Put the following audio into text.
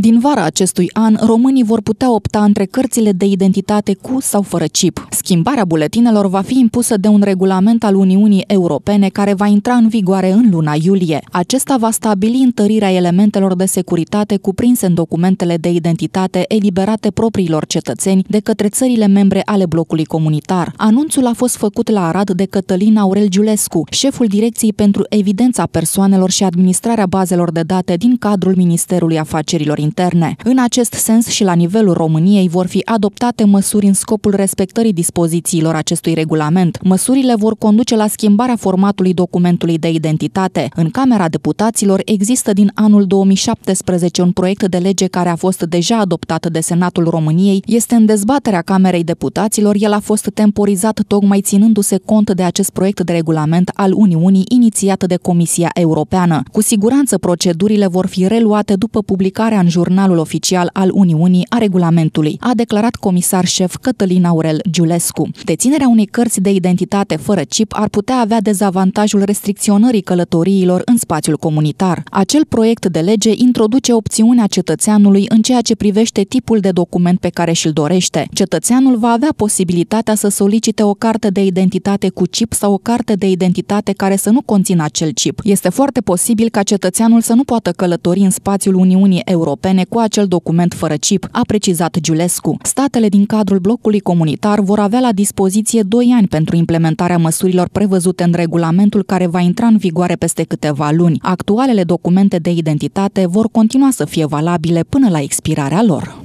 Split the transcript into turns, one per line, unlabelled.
Din vara acestui an, românii vor putea opta între cărțile de identitate cu sau fără chip. Schimbarea buletinelor va fi impusă de un regulament al Uniunii Europene care va intra în vigoare în luna iulie. Acesta va stabili întărirea elementelor de securitate cuprinse în documentele de identitate eliberate propriilor cetățeni de către țările membre ale blocului comunitar. Anunțul a fost făcut la Arad de Cătălin Aurel Giulescu, șeful Direcției pentru Evidența Persoanelor și Administrarea Bazelor de Date din cadrul Ministerului Afacerilor Interne interne. În acest sens și la nivelul României vor fi adoptate măsuri în scopul respectării dispozițiilor acestui regulament. Măsurile vor conduce la schimbarea formatului documentului de identitate. În Camera Deputaților există din anul 2017 un proiect de lege care a fost deja adoptat de Senatul României, este în dezbaterea Camerei Deputaților, el a fost temporizat tocmai ținându-se cont de acest proiect de regulament al Uniunii inițiat de Comisia Europeană. Cu siguranță procedurile vor fi reluate după publicarea în jur jurnalul oficial al Uniunii a regulamentului, a declarat comisar șef Cătălin Aurel Giulescu. Deținerea unei cărți de identitate fără chip ar putea avea dezavantajul restricționării călătoriilor în spațiul comunitar. Acel proiect de lege introduce opțiunea cetățeanului în ceea ce privește tipul de document pe care și-l dorește. Cetățeanul va avea posibilitatea să solicite o carte de identitate cu chip sau o carte de identitate care să nu conțină acel chip. Este foarte posibil ca cetățeanul să nu poată călători în spațiul Uniunii Europene Europene cu acel document fără chip, a precizat Giulescu. Statele din cadrul blocului comunitar vor avea la dispoziție 2 ani pentru implementarea măsurilor prevăzute în regulamentul care va intra în vigoare peste câteva luni. Actualele documente de identitate vor continua să fie valabile până la expirarea lor.